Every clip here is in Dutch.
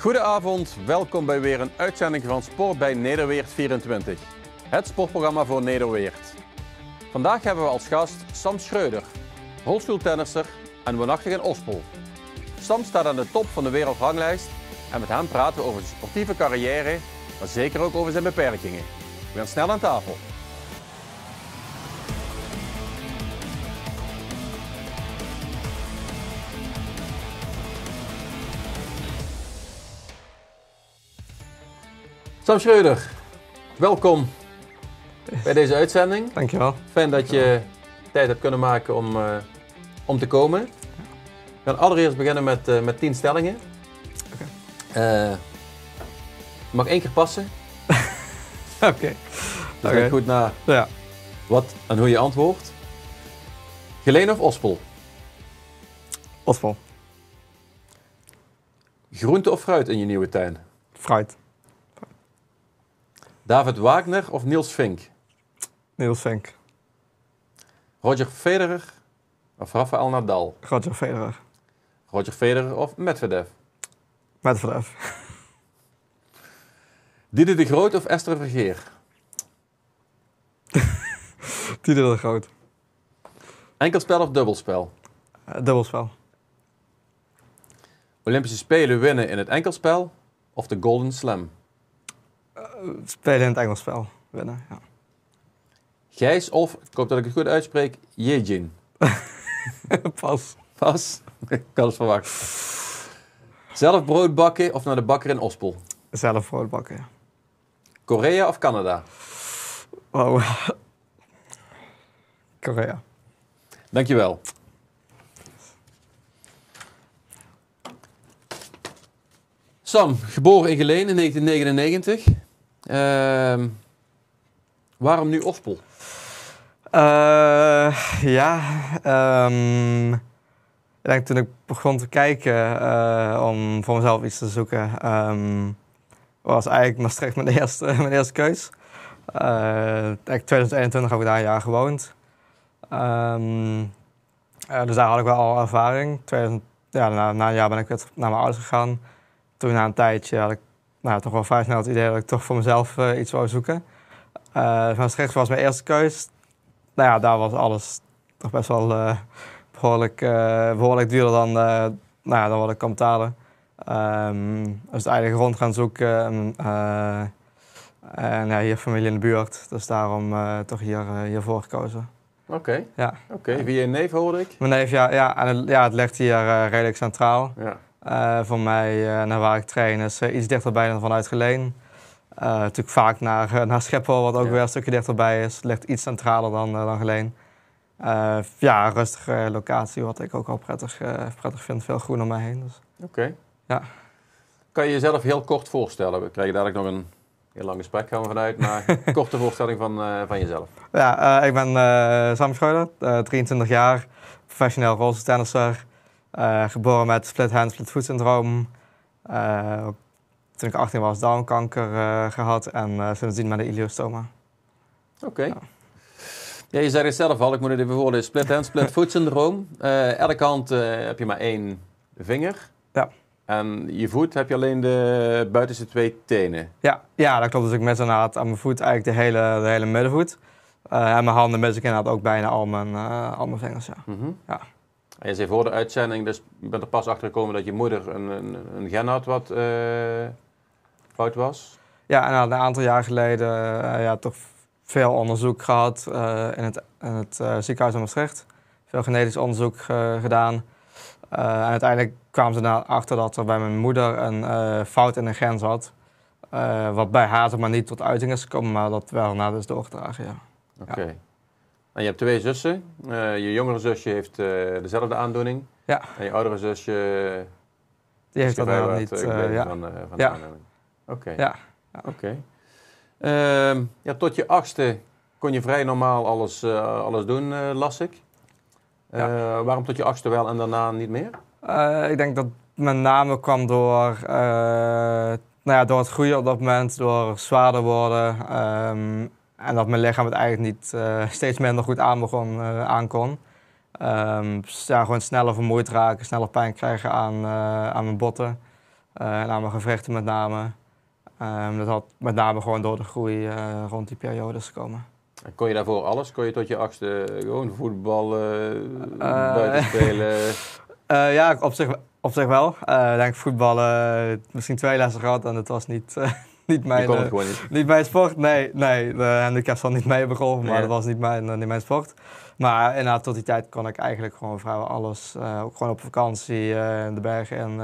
Goedenavond, welkom bij weer een uitzending van Sport bij Nederweert 24. Het sportprogramma voor Nederweert. Vandaag hebben we als gast Sam Schreuder, rolstoeltennisser en woonachtig in Ospel. Sam staat aan de top van de wereldranglijst en met hem praten we over zijn sportieve carrière, maar zeker ook over zijn beperkingen. We gaan snel aan tafel. Sam Schreuder, welkom bij deze uitzending. Dankjewel. Fijn dat je tijd hebt kunnen maken om, eh, om te komen. We gaan allereerst beginnen met, uh, met tien stellingen. Oké. Eh, mag één keer passen. Oké. Dus okay. goed naar. ja. wat en hoe je antwoordt. Geleen of Ospel? Ospel. Groente of fruit in je nieuwe tuin? Fruit. David Wagner of Niels Vink? Niels Vink. Roger Federer of Rafael Nadal? Roger Federer. Roger Federer of Medvedev? Medvedev. Diede de Groot of Esther Vergeer? Diede de Groot. Enkelspel of dubbelspel? Eh, dubbelspel. Olympische Spelen winnen in het enkelspel of de Golden Slam? spelen in het Engels spel winnen. Ja. Gijs of, ik hoop dat ik het goed uitspreek, Jejin. Pas. Pas? Ik had het Zelf brood bakken of naar de bakker in Ospel? Zelf brood bakken, ja. Korea of Canada? Wow. Korea. Dankjewel. Sam, geboren in Geleen in 1999. Ehm, waarom nu Ospol? Eh, ja, ehm, ik denk toen ik begon te kijken eh, om voor mezelf iets te zoeken, ehm, was eigenlijk Maastricht mijn eerste, mijn eerste keus. Uh, eh, 2021 heb ik daar een jaar gewoond. dus daar had ik wel al ervaring. ja, na, een jaar ben ik weer naar mijn ouders gegaan. Toen na een tijdje had ik nou, toch wel vrij snel het idee dat ik toch voor mezelf eh, iets wou zoeken. Uh, eh, Maastricht was mijn eerste keus. Nou ja, daar was alles toch best wel eh, behoorlijk, behoorlijk duurder dan, nou ja, dan wat ik kon betalen. Um, dus eigenlijk rond gaan zoeken. Ehm, en ja, hier familie in de buurt, dus daarom toch hier, hiervoor gekozen. Oké. Ja. Oké, wie je neef hoorde ik? Mijn neef, ja. ja, het, ja het ligt hier redelijk centraal. Ja. Eh, voor mij eh, naar waar ik train is eh, iets dichterbij dan vanuit Geleen. natuurlijk vaak naar, naar Schiphol, wat ook weer een stukje dichterbij is. Ligt iets centraler dan, dan Geleen. ja, rustige locatie, wat ik ook al prettig, prettig vind. Veel groen om mij heen. Dus. Oké. Ja. Kan je jezelf heel kort voorstellen? We krijgen dadelijk nog een heel lang gesprek, gaan we vanuit. Maar korte voorstelling van, van jezelf. Ja, ik ben Sam Schreuder, 23 jaar, professioneel rolstoeltennisser. Eh, geboren met split hand, split foot syndroom. Eh, toen ik 18 was, darmkanker eh, gehad en sindsdien met een iliostoma. Oké. Ja. je zei het zelf al, ik moet het even voorlezen. Split hand, split foot syndroom. elke hand heb je maar één vinger. Ja. En je voet heb je alleen de buitenste twee tenen. Ja, ja dat klopt. Dus ik mis inderdaad aan mijn voet eigenlijk de hele, de hele middenvoet. en mijn handen mis ik inderdaad ook bijna al mijn, al vingers. Ja. Mhm. ja. En je zei voor de uitzending, dus je bent er pas achter gekomen dat je moeder een, een, een gen had wat eh, fout was? Ja, en nou, een aantal jaar geleden eh, ja, toch veel onderzoek gehad eh, in het, ziekenhuis in Maastricht. Veel genetisch onderzoek gedaan. en uiteindelijk kwamen ze achter dat er bij mijn moeder een fout in een gen zat. wat bij haar maar niet tot uiting is gekomen, maar dat wel na is doorgedragen, ja. Oké. En je hebt twee zussen. Eh, je jongere zusje heeft eh, dezelfde aandoening. Ja. En je oudere zusje... Die heeft dat nou niet. Eh, ja. Van, van ja. aandoening. Oké. Ja. Oké. Ehm, ja, tot je achtste kon je vrij normaal alles, alles doen, las ik. waarom tot je achtste wel en daarna niet meer? ik denk dat met name kwam door nou ja, door het groeien op dat moment, door zwaarder worden. Ehm, en dat mijn lichaam het eigenlijk niet eh, steeds minder goed aan, begon, uh, eh, aankon. kon. Ehm, gewoon sneller vermoeid raken, sneller pijn krijgen aan, eh, aan mijn botten. en aan mijn gewrichten met name. Ehm, dat had met name gewoon door de groei rond die periodes gekomen. kon je daarvoor alles? Kon je tot je achtste gewoon voetballen, buiten spelen? ja, op zich, op zich wel. Ik denk voetballen, misschien twee lessen gehad en het was niet, niet mijn, eh, niet. mijn sport. Nee, nee. De handicap zal niet mee begonnen, maar dat was niet mijn, eh, niet mijn sport. Maar inderdaad, tot die tijd kon ik eigenlijk gewoon vrijwel alles. Eh, ook gewoon op vakantie in de bergen en,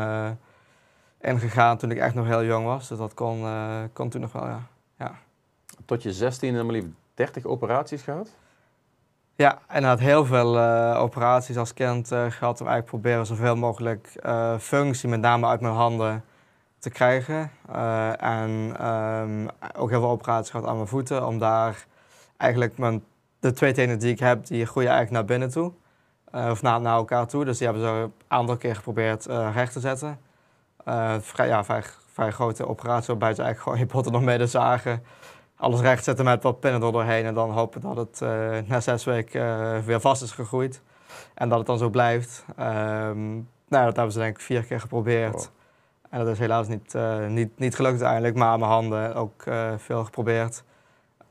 en gegaan toen ik echt nog heel jong was. Dus dat kon, kon toen nog wel, ja. ja. Tot je 16 en maar liefst 30 operaties gehad? Ja, en had heel veel operaties als kind gehad om eigenlijk proberen zoveel mogelijk functie, met name uit mijn handen, te krijgen. Eh, en ehm, ook heel veel operaties gehad aan mijn voeten. Om daar eigenlijk mijn, de twee tenen die ik heb, die groeien eigenlijk naar binnen toe. Eh, of naar, naar elkaar toe. Dus die hebben ze een aantal keer geprobeerd eh, recht te zetten. vrij, ja, vrij, vrij grote operatie waarbij buiten eigenlijk gewoon je botten nog mede zagen. Alles recht zetten met wat pinnen doorheen. En dan hopen dat het na zes weken weer vast is gegroeid. En dat het dan zo blijft. Um, nou, dat hebben ze denk ik vier keer geprobeerd. En dat is helaas niet, eh, niet, niet gelukt uiteindelijk, maar aan mijn handen ook eh, veel geprobeerd.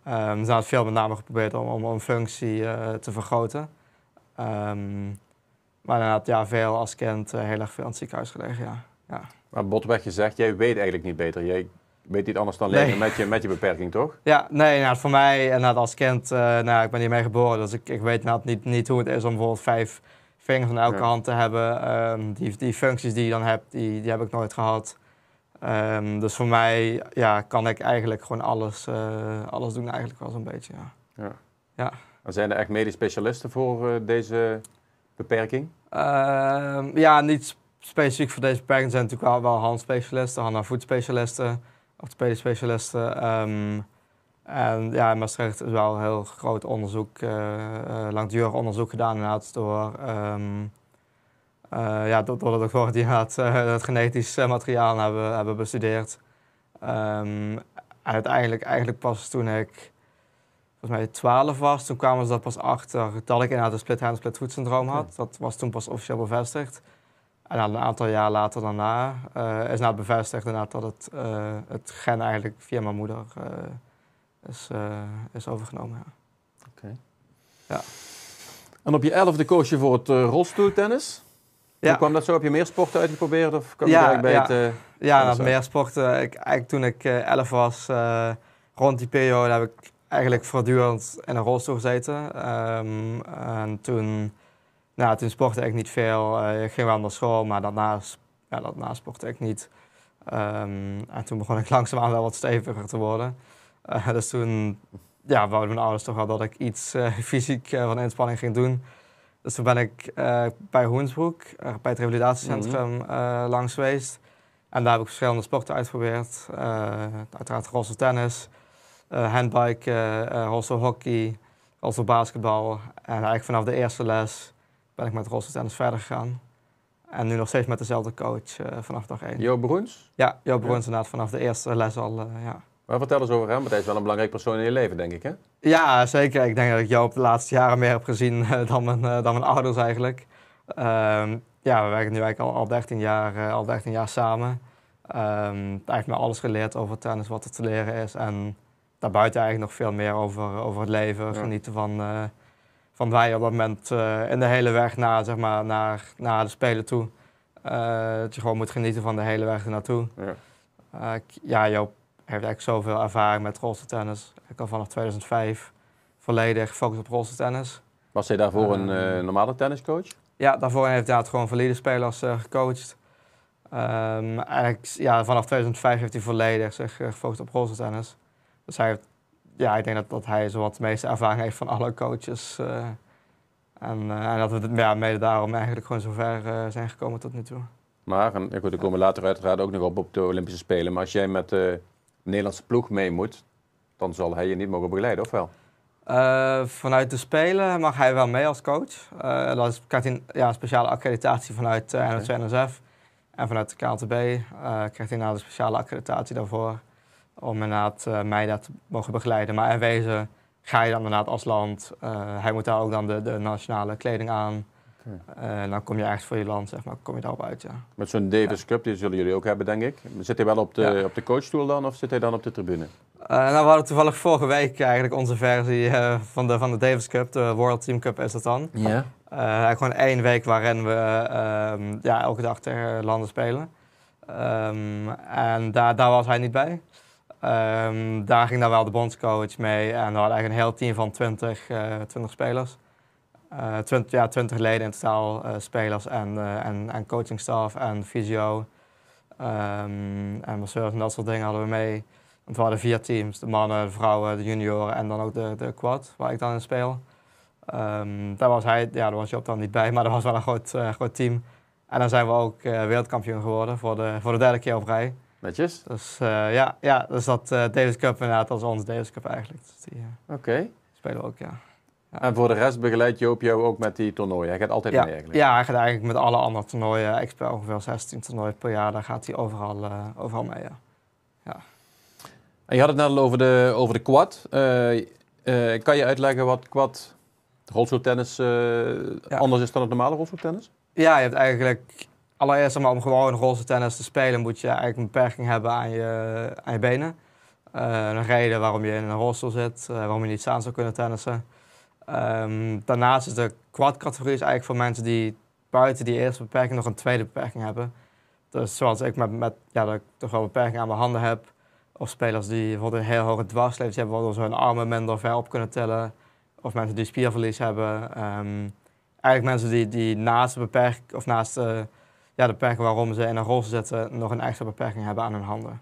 Um, ze had veel met name geprobeerd om, om een functie eh, te vergroten. Um, maar inderdaad, ja, veel als kind heel erg veel aan het ziekenhuis gelegen, ja. ja. Maar Botweg gezegd, jij weet eigenlijk niet beter. Jij weet niet anders dan leven met, je, met je beperking, toch? Ja, nee, nou, voor mij en als kind, nou, ik ben hiermee geboren, dus ik, ik weet nou, niet, niet hoe het is om bijvoorbeeld vijf vingers aan elke hand te hebben. Ehm, die, die functies die je dan hebt, die, die heb ik nooit gehad. Ehm, dus voor mij ja, kan ik eigenlijk gewoon alles, eh, alles doen, eigenlijk wel zo'n beetje. Ja. Ja. ja. En zijn er echt medisch specialisten voor eh, deze beperking? Ehm, ja, niet specifiek voor deze beperking. Er zijn natuurlijk wel, wel handspecialisten, hand- en voetspecialisten, orthopedisch specialisten. En ja, in Maastricht is wel heel groot onderzoek, eh, eh, langdurig onderzoek gedaan inderdaad door... Ehm, eh, ja, door, door de doktoren die het, uh, het genetisch materiaal hebben, hebben bestudeerd. Ehm, en uiteindelijk eigenlijk pas toen ik volgens mij 12 was, toen kwamen ze dat pas achter dat ik inderdaad een split hand split foot syndroom had. Dat was toen pas officieel bevestigd. En dan een aantal jaar later daarna is dat bevestigd inderdaad dat het, het gen eigenlijk via mijn moeder is, eh, is overgenomen. Ja. Oké. Ja. En op je elfde koos je voor het eh, rolstoeltennis? Ja. Hoe kwam dat zo? Heb je meer sporten uitgeprobeerd? Of kwam ja, je bij ja. het... ja, dat meer sporten. Ik, eigenlijk toen ik eh, elf was, rond die periode heb ik eigenlijk voortdurend in een rolstoel gezeten. Ehm, en toen, nou, toen sportte ik niet veel. ik ging wel naar school, maar daarna, ja, daarna sportte ik niet. Ehm, en toen begon ik langzaamaan wel wat steviger te worden. Eh, dus toen ja, wouden mijn ouders toch wel dat ik iets eh, fysiek eh, van inspanning ging doen. Dus toen ben ik bij Hoensbroek, bij het revalidatiecentrum, mm langs geweest. En daar heb ik verschillende sporten uitgeprobeerd. uiteraard rosse tennis, handbiken, rosse hockey, rosse basketbal. En eigenlijk vanaf de eerste les ben ik met rosse tennis verder gegaan. En nu nog steeds met dezelfde coach uh, vanaf dag één. Jo Bruins? Ja, Jo Bruins inderdaad, vanaf de eerste les al, ja. Maar vertel eens over hem, want hij is wel een belangrijk persoon in je leven, denk ik, hè? Ja, zeker. Ik denk dat ik jou de laatste jaren meer heb gezien eh, dan, mijn, eh, dan mijn ouders eigenlijk. Ehm, ja, we werken nu eigenlijk al, al 13 jaar, eh, al 13 jaar samen. Um, hij heeft me alles geleerd over tennis, wat er te leren is. En daarbuiten eigenlijk nog veel meer over, over het leven. Genieten van, van wij op dat moment in de hele weg naar, zeg maar, naar, naar de Spelen toe. dat je gewoon moet genieten van de hele weg ernaartoe. Ja, ja Joop hij heeft eigenlijk zoveel ervaring met rolstoeltennis. Ik al vanaf 2005 volledig gefocust op rolstoeltennis. Was hij daarvoor een ehm, eh, normale tenniscoach? Ja, daarvoor heeft hij gewoon valide spelers eh, gecoacht. eigenlijk, ehm, ja, vanaf 2005 heeft hij volledig zich eh, gefocust op rolstoeltennis. Dus hij heeft, ja, ik denk dat, dat hij wat de meeste ervaring heeft van alle coaches. En, en, dat we ja, mede daarom eigenlijk gewoon zover zijn gekomen tot nu toe. Maar, en goed, er komen later uiteraard ook nog op op de Olympische Spelen. Maar als jij met Nederlandse ploeg mee moet, dan zal hij je niet mogen begeleiden, of wel? Eh, vanuit de Spelen mag hij wel mee als coach. Uh, is, krijgt hij ja, een speciale accreditatie vanuit uh, eh, NSF. En vanuit de KLTB krijgt hij nou de speciale accreditatie daarvoor. Om inderdaad mij dat te mogen begeleiden. Maar in wezen ga je dan inderdaad als land. hij moet daar ook dan de, de nationale kleding aan. Uh, dan kom je ergens voor je land, zeg maar, kom je daarop uit, ja. Met zo'n Davis Cup, die zullen jullie ook hebben, denk ik. Zit hij wel op de, op de coachstoel dan, of zit hij dan op de tribune? Eh, nou, we hadden toevallig vorige week eigenlijk onze versie eh, van, de, van de Davis Cup, de World Team Cup is dat dan. Ja. gewoon één week waarin we ehm, ja, elke dag tegen landen spelen. Ehm, en daar, daar was hij niet bij. Ehm, daar ging dan wel de bondscoach mee en we hadden eigenlijk een heel team van 20, 20 spelers. 20, eh, ja, 20 leden in totaal, eh, spelers en, uh, en, en coachingstaf en fysio um, en masseurs en dat soort dingen hadden we mee. Want we hadden vier teams, de mannen, de vrouwen, de junioren en dan ook de, de quad, waar ik dan in speel. Um, daar was hij, ja, daar was Job dan niet bij, maar dat was wel een groot, groot team. En dan zijn we ook wereldkampioen geworden voor de, voor de derde keer op rij. Netjes. Dus ja, ja, dus dat Davis Cup inderdaad, dat is ons Davis Cup eigenlijk. Dus Oké. Spelen we ook, ja. En voor de rest begeleidt Joop jou ook met die toernooien? Hij gaat altijd mee eigenlijk? Ja, hij gaat eigenlijk met alle andere toernooien. Ik speel ongeveer 16 toernooien per jaar. Daar gaat hij overal, eh, overal mee, ja. En je had het net al over de, over de quad. Eh, eh, kan je uitleggen wat quad rolstoeltennis anders is dan het normale rolstoeltennis? Ja, je hebt eigenlijk... Allereerst om gewoon rolstoeltennis te spelen... moet je eigenlijk een beperking hebben aan je, aan je benen. een reden waarom je in een rolstoel zit. waarom je niet staan zou kunnen tennissen. Ehm, daarnaast is de kwadcategorie categorie eigenlijk voor mensen die buiten die eerste beperking nog een tweede beperking hebben. Dus zoals ik met, met ja, dat ik toch wel beperking aan mijn handen heb. Of spelers die bijvoorbeeld een heel hoge dwarsleeftijd hebben, waardoor ze hun armen minder ver op kunnen tillen. Of mensen die spierverlies hebben. Ehm, eigenlijk mensen die, die naast de beperking, of naast ja, de beperking waarom ze in een rol zitten, nog een extra beperking hebben aan hun handen.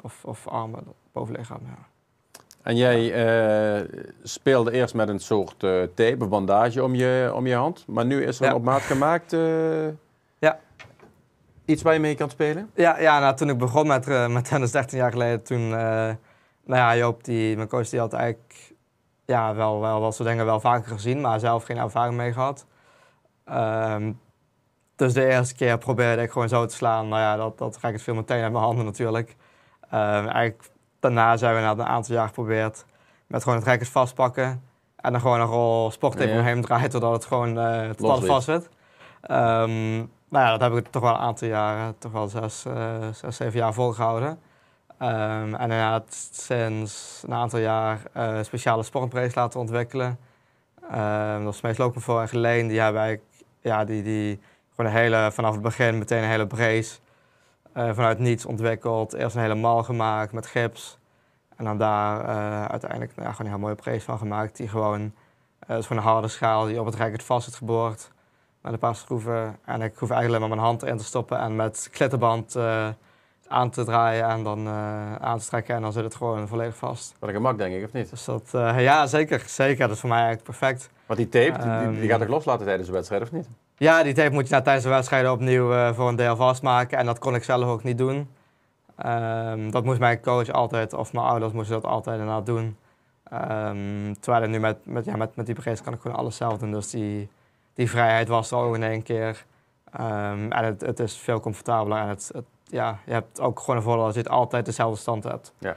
Of, of armen, bovenlichaam, ja. En jij eh, speelde eerst met een soort uh, tape of bandage om je, om je hand. Maar nu is er een op maat gemaakt. Eh, ja. Iets waar je mee kan spelen? Ja, ja nou, toen ik begon met, met tennis 13 jaar geleden, toen. nou ja, Joop, die, mijn coach, die had eigenlijk. Ja, wel, wel wat soort dingen wel vaker gezien, maar zelf geen ervaring mee gehad. Ehm, dus de eerste keer probeerde ik gewoon zo te slaan. Nou ja, dat, dat raak ik het veel meteen uit mijn handen natuurlijk. Ehm, eigenlijk daarna zijn we na een aantal jaar geprobeerd met gewoon het rekkers vastpakken. En dan gewoon een rol sporttape ja. omheen draaien totdat het gewoon uh, eh, totaal vast zit. Um, ehm, nou ja, dat heb ik toch wel een aantal jaren, toch wel zes, eh, zes zeven jaar volgehouden. Ehm, en inderdaad sinds een aantal jaar eh, speciale sportbreaks laten ontwikkelen. Um, dat is meest lopen voor en Geleen. Die hebben ja, die, die, gewoon een hele, vanaf het begin meteen een hele brace eh, vanuit niets ontwikkeld, eerst een hele mal gemaakt met gips. En dan daar eh, uiteindelijk nou, ja, gewoon een heel mooie prijs van gemaakt. Die gewoon, uh, is gewoon een harde schaal die op het het vast zit geboord. Met een paar schroeven. En ik hoef eigenlijk alleen maar mijn hand in te stoppen en met klittenband aan te draaien en dan aan te trekken. En dan zit het gewoon volledig vast. Wat een mak, denk ik, of niet? Dus dat, ja, zeker. Zeker. Dat is voor mij eigenlijk perfect. Want die tape, die, die, ehm, gaat ik loslaten tijdens de wedstrijd, of niet? Ja, die tape moet je na nou tijdens de wedstrijd opnieuw eh, voor een deel vastmaken. En dat kon ik zelf ook niet doen. Ehm, dat moest mijn coach altijd, of mijn ouders moesten dat altijd inderdaad doen. Ehm, terwijl nu met, met, ja, met, met die prijs kan ik gewoon alles zelf doen. Dus die, die vrijheid was er ook in één keer. Ehm, en het, het is veel comfortabeler. En het, ja, je hebt ook gewoon een voordeel als je het altijd dezelfde stand hebt. Ja.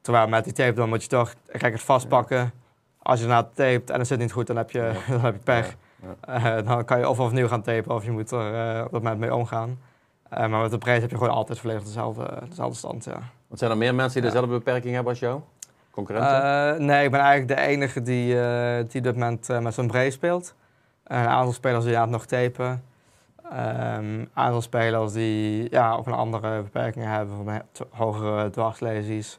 Terwijl met die tape dan moet je toch kijk, het vastpakken. Als je na tapet en het zit niet goed, dan heb je, dan heb je pech. Eh, dan kan je of opnieuw gaan tapen of je moet er eh, op dat moment mee omgaan. Eh, maar met de prijs heb je gewoon altijd volledig dezelfde, dezelfde stand. Ja. Want zijn er meer mensen die dezelfde beperking hebben als jou? Concurrenten? nee, ik ben eigenlijk de enige die, die op dit moment met zo'n brace speelt. een aantal spelers die aan het nog tapen. Ehm, een aantal spelers die ja, ook een andere beperkingen hebben, van hogere dwarslesies.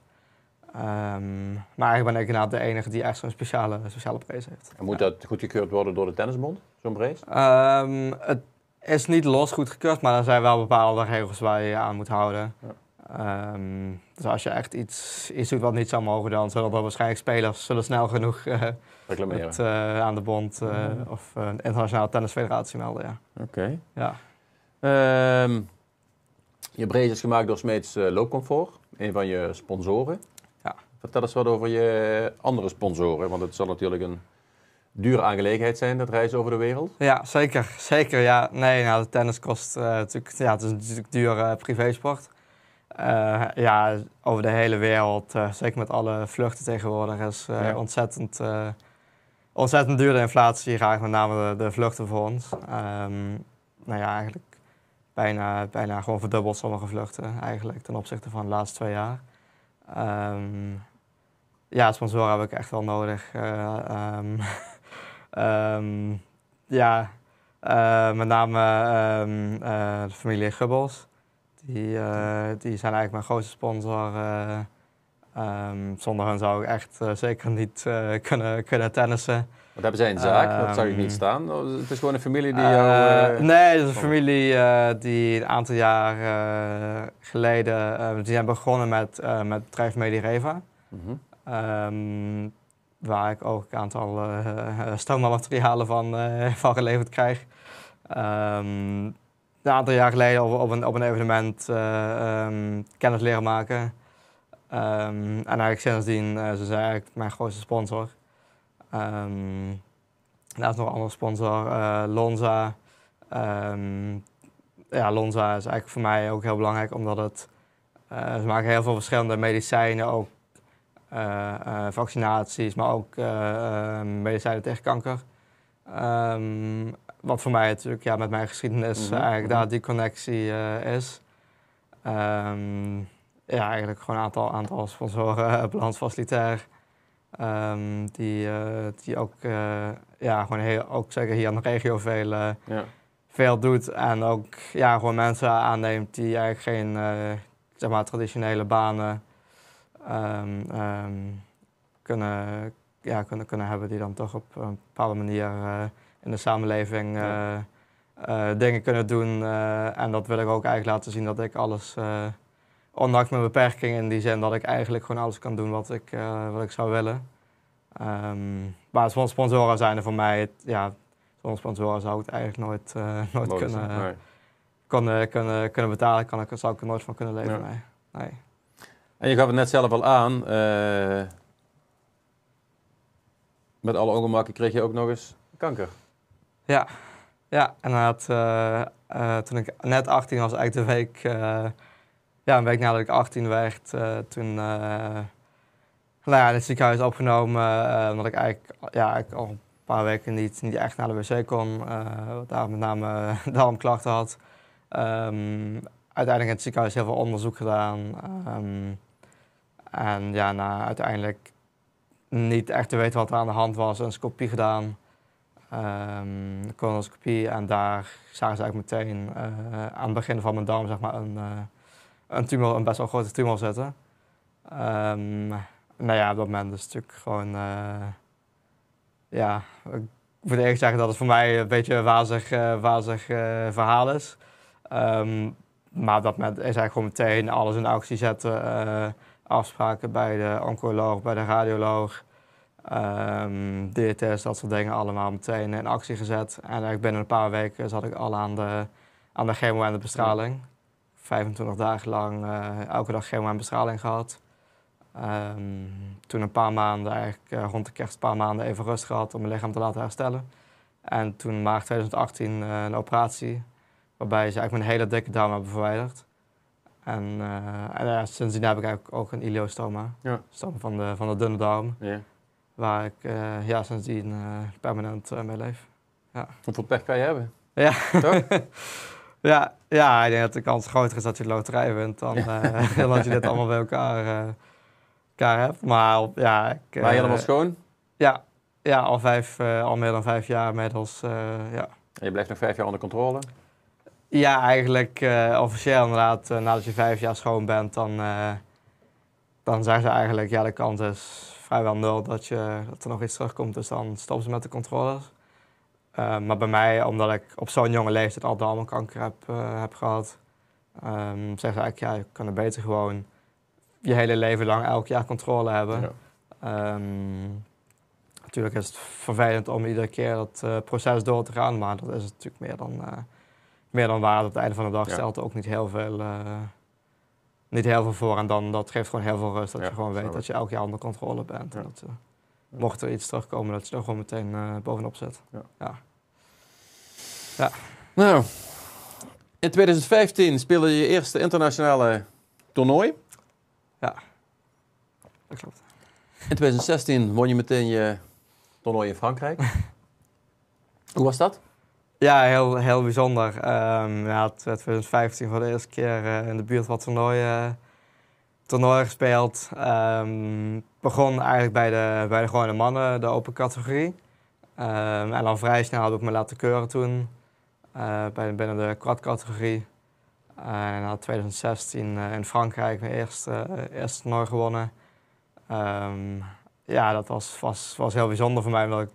Ehm, maar eigenlijk ben ik inderdaad de enige die echt zo'n speciale, speciale prijs heeft. En moet dat goedgekeurd worden door de tennisbond, zo'n prijs? Ehm, het is niet los goedgekeurd, maar er zijn wel bepaalde regels waar je, je aan moet houden. Ja. Ehm, dus als je echt iets, iets doet wat niet zou mogen, dan zullen er waarschijnlijk spelers zullen snel genoeg uh, aan de bond uh, of een internationale tennisfederatie melden. Ja. Oké. Ja. je brace is gemaakt door Smeets Loopcomfort, een van je sponsoren. Vertel eens wat over je andere sponsoren, want het zal natuurlijk een dure aangelegenheid zijn, dat reizen over de wereld. Ja, zeker. Zeker, ja. Nee, nou, de tennis kost uh, natuurlijk, ja, het is natuurlijk duur eh, privésport. Eh, ja, over de hele wereld, zeker met alle vluchten tegenwoordig, is ontzettend, ontzettend duur de inflatie graag. met name de, vluchten voor ons. Um, nou ja, eigenlijk bijna, bijna gewoon verdubbeld sommige vluchten eigenlijk ten opzichte van de laatste twee jaar. Um, ja, sponsoren heb ik echt wel nodig. Uh, ja, eh, met name ehm, eh, de familie Gubbels. Die, die zijn eigenlijk mijn grootste sponsor. zonder hen zou ik echt zeker niet kunnen, kunnen tennissen. Wat hebben zij een zaak? dat zou je niet staan. Oh, het is gewoon een familie die jou... nee, het is een oh. familie die een aantal jaar geleden... die zijn begonnen met, met bedrijf Medireva. Mhm. Ehm, waar ik ook een aantal eh, eh, stoma-materialen van, eh, van geleverd krijg. Ehm, een aantal jaar geleden op, op, een, op een evenement um, kennis leren maken. en eigenlijk sindsdien, ze zijn eigenlijk mijn grootste sponsor. Daarnaast nog een andere sponsor, Lonza. ja, Lonza is eigenlijk voor mij ook heel belangrijk, omdat het, ze maken heel veel verschillende medicijnen, ook eh, eh, vaccinaties, maar ook eh, ehm, medicijnen tegen kanker. Ehm, wat voor mij natuurlijk ja, met mijn geschiedenis mhm, eigenlijk mhm. daar die connectie is. Ehm, ja, eigenlijk gewoon een aantal, aantal sponsoren, Balans Facilitair. die, die ook, ja, gewoon heel, ook zeker hier in de regio veel, veel doet. En ook ja, gewoon mensen aanneemt die eigenlijk geen zeg maar, traditionele banen Ehm, ehm, kunnen, ja, kunnen, kunnen hebben die dan toch op een bepaalde manier eh, in de samenleving eh, eh, dingen kunnen doen. en dat wil ik ook eigenlijk laten zien dat ik alles, ondanks mijn beperking in die zin, dat ik eigenlijk gewoon alles kan doen wat ik, wat ik zou willen. Um, maar sponsoren zijn er voor mij, ja, zonder sponsoren zou ik het eigenlijk nooit, nooit, nooit kunnen, kunnen, kunnen, kunnen betalen. Kan ik, zou ik er nooit van kunnen leven. nee. En je gaf het net zelf al aan. Eh, met alle ongemakken kreeg je ook nog eens kanker. Ja, ja eh, eh, toen ik net 18 was, eigenlijk de week... ja, een week nadat ik 18 werd, toen... Nou ja, in het ziekenhuis opgenomen, omdat ik eigenlijk, ja, al een paar weken niet, niet echt naar de wc kon. wat daar met name darmklachten had. Ehm, uiteindelijk in het ziekenhuis heel veel onderzoek gedaan. Ehm, en ja, na nou, uiteindelijk niet echt te weten wat er aan de hand was, een scopie gedaan. Um, colonoscopie en daar zagen ze eigenlijk meteen eh, aan het begin van mijn darm zeg maar, een, eh, een tumor, een best wel grote tumor zitten. Um, nou ja, op dat moment is natuurlijk gewoon, uh, ja, ik moet eerlijk zeggen dat het voor mij een beetje een wazig, wazig verhaal is. Ehm, maar op dat moment is eigenlijk gewoon meteen alles in actie zetten afspraken bij de oncoloog, bij de radioloog, um, ehm, diëtist, dat soort dingen allemaal meteen in actie gezet. En eigenlijk binnen een paar weken zat ik al aan de, aan de chemo en de bestraling. 25 dagen lang eh, elke dag chemo en bestraling gehad. Ehm, toen een paar maanden, eigenlijk eh, rond de kerst, een paar maanden even rust gehad om mijn lichaam te laten herstellen. En toen maart 2018 eh, een operatie, waarbij ze eigenlijk mijn hele dikke darm hebben verwijderd. En, uh, en die sindsdien heb ik eigenlijk ook een ileostoma. Ja. Stoma van de, van de dunne darm. Waar ik uh, ja, sindsdien uh, permanent mee leef. Ja. Hoeveel pech kan je hebben? Ja. Toch? ja, ja, ik denk dat de kans groter is dat je de loterij wint dan, dan dat je dit allemaal bij elkaar, elkaar hebt. Maar ja, ik... Maar helemaal schoon? Ja. Ja, al, vijf, al meer dan vijf jaar inmiddels, ja. En je blijft nog vijf jaar onder controle? Ja, eigenlijk eh, officieel inderdaad. Eh, nadat je vijf jaar schoon bent, dan, eh, dan zeggen ze eigenlijk... ja, de kans is vrijwel nul dat, je, dat er nog iets terugkomt. Dus dan stoppen ze met de controles. maar bij mij, omdat ik op zo'n jonge leeftijd al darmkanker heb, heb gehad... Um, zeggen ze eigenlijk, ja, je kan er beter gewoon je hele leven lang elk jaar controle hebben. Ehm, natuurlijk is het vervelend om iedere keer dat proces door te gaan, maar dat is natuurlijk meer dan, meer dan waard. Op het einde van de dag stelt ook niet heel veel, eh, niet heel veel voor. En dan, dat geeft gewoon heel veel rust. Dat je gewoon weet dat je elk jaar onder controle bent. Dat, eh, mocht er iets terugkomen, dat je er gewoon meteen eh, bovenop zet. Ja. ja. Nou, in 2015 speelde je eerste internationale toernooi. Ja, dat klopt. In 2016 won je meteen je toernooi in Frankrijk. Hoe was dat? Ja, heel, heel bijzonder. Um, ja, 2015 voor de eerste keer eh, in de buurt wat toernooien, eh, toernooi gespeeld. Um, begon eigenlijk bij de, bij de gewone mannen, de open categorie. Ehm, en dan vrij snel had ik me laten keuren toen, eh, bij, binnen de quad categorie. en had 2016 in Frankrijk mijn eerste, eerste toernooi gewonnen. ja, dat was, was, was heel bijzonder voor mij, omdat ik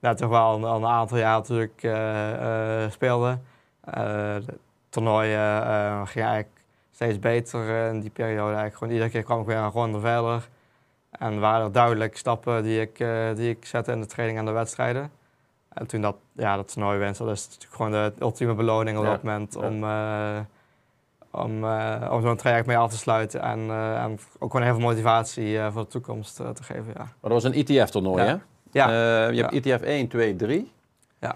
nou, toch wel een, een aantal jaar toen ik eh, eh, speelde. Eh, de toernooien ging eigenlijk steeds beter in die periode. Eigenlijk gewoon, iedere keer kwam ik weer een ronde verder. En waren er duidelijk stappen die ik, die ik zette in de training en de wedstrijden. En toen dat, ja, dat toernooi winst, dat is natuurlijk gewoon de ultieme beloning op dat moment. Om, om, om zo'n traject mee af te sluiten. En, ook gewoon heel veel motivatie voor de toekomst te geven. Ja. Maar dat was een ETF-toernooi, hè? Ja. Uh, je hebt ITF 1, 2, 3. Ja.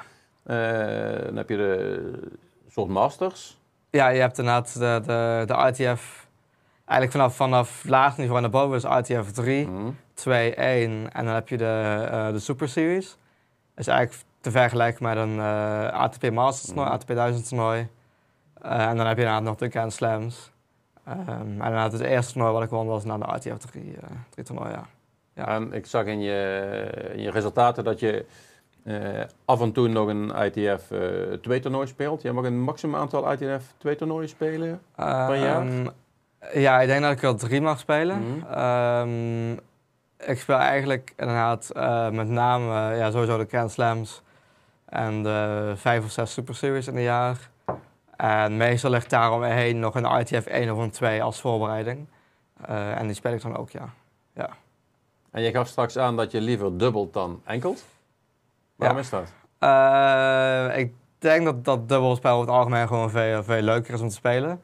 Uh, dan heb je de soort masters. Ja, je hebt inderdaad de, de, de ITF. Eigenlijk vanaf, vanaf laag niveau naar boven is ITF 3, 2, 1. En dan heb je de, uh, de Super Series. is eigenlijk te vergelijken met een ATP Masters toernooi, mhm. ATP 1000 toernooi. en dan heb je inderdaad nog de Grand Slams. Um, en inderdaad het eerste toernooi wat ik won was na de ITF 3, 3 toernooi, ja. Ja. ik zag in je, je resultaten dat je eh, af en toe nog een ITF 2 eh, toernooi speelt. Jij mag een maximum aantal ITF 2 toernooien spelen per jaar. Ehm, ja, ik denk dat ik wel drie mag spelen. Mhm. Ehm, ik speel eigenlijk inderdaad uh, met name ja, sowieso de Grand Slams en de vijf of zes Super Series in een jaar. En meestal ligt daaromheen nog een ITF 1 of een 2 als voorbereiding. en die speel ik dan ook, ja. ja. En je gaf straks aan dat je liever dubbelt dan enkelt. Waarom is dat? Eh, ik denk dat dat dubbelspel over het algemeen gewoon veel, veel leuker is om te spelen.